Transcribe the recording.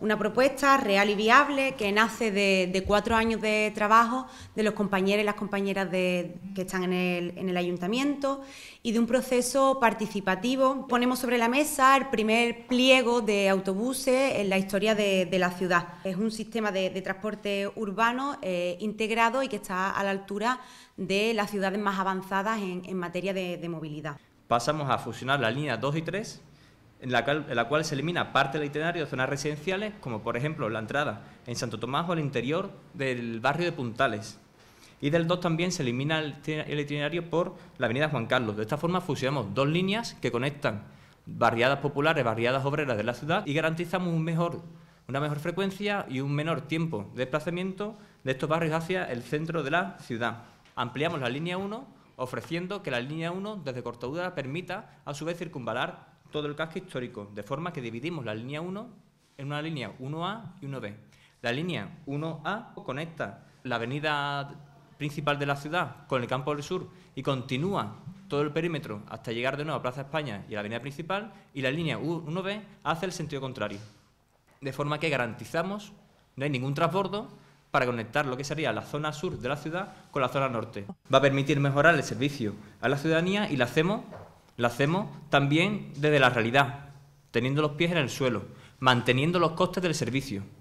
Una propuesta real y viable que nace de, cuatro años de trabajo de los compañeros y las compañeras que están en el, ayuntamiento y de un proceso participativo. Ponemos sobre la mesa el primer pliego de autobuses en la historia de, la ciudad. Es un sistema de, transporte urbano eh, integrado y que está a la altura de las ciudades más avanzadas en, materia de, de movilidad. Pasamos a fusionar las líneas 2 y 3 en la, cual, se elimina parte del itinerario de zonas residenciales, como por ejemplo la entrada en Santo Tomás o el interior del barrio de Puntales. Y del 2 también se elimina el itinerario por la avenida Juan Carlos. De esta forma fusionamos dos líneas que conectan barriadas populares, barriadas obreras de la ciudad y garantizamos una mejor frecuencia y un menor tiempo de desplazamiento de estos barrios hacia el centro de la ciudad. Ampliamos la línea 1 ofreciendo que la línea 1 desde Cortadura permita a su vez circunvalar todo el casco histórico, de forma que dividimos la línea 1 en una línea 1A y 1B. La línea 1A conecta la avenida principal de la ciudad con el campo del sur y continúa todo el perímetro hasta llegar de nuevo a Plaza España y a la avenida principal y la línea 1B hace el sentido contrario. De forma que garantizamos no hay ningún transbordo para conectar lo que sería la zona sur de la ciudad con la zona norte. Va a permitir mejorar el servicio a la ciudadanía y lo hacemos lo hacemos también desde la realidad, teniendo los pies en el suelo, manteniendo los costes del servicio.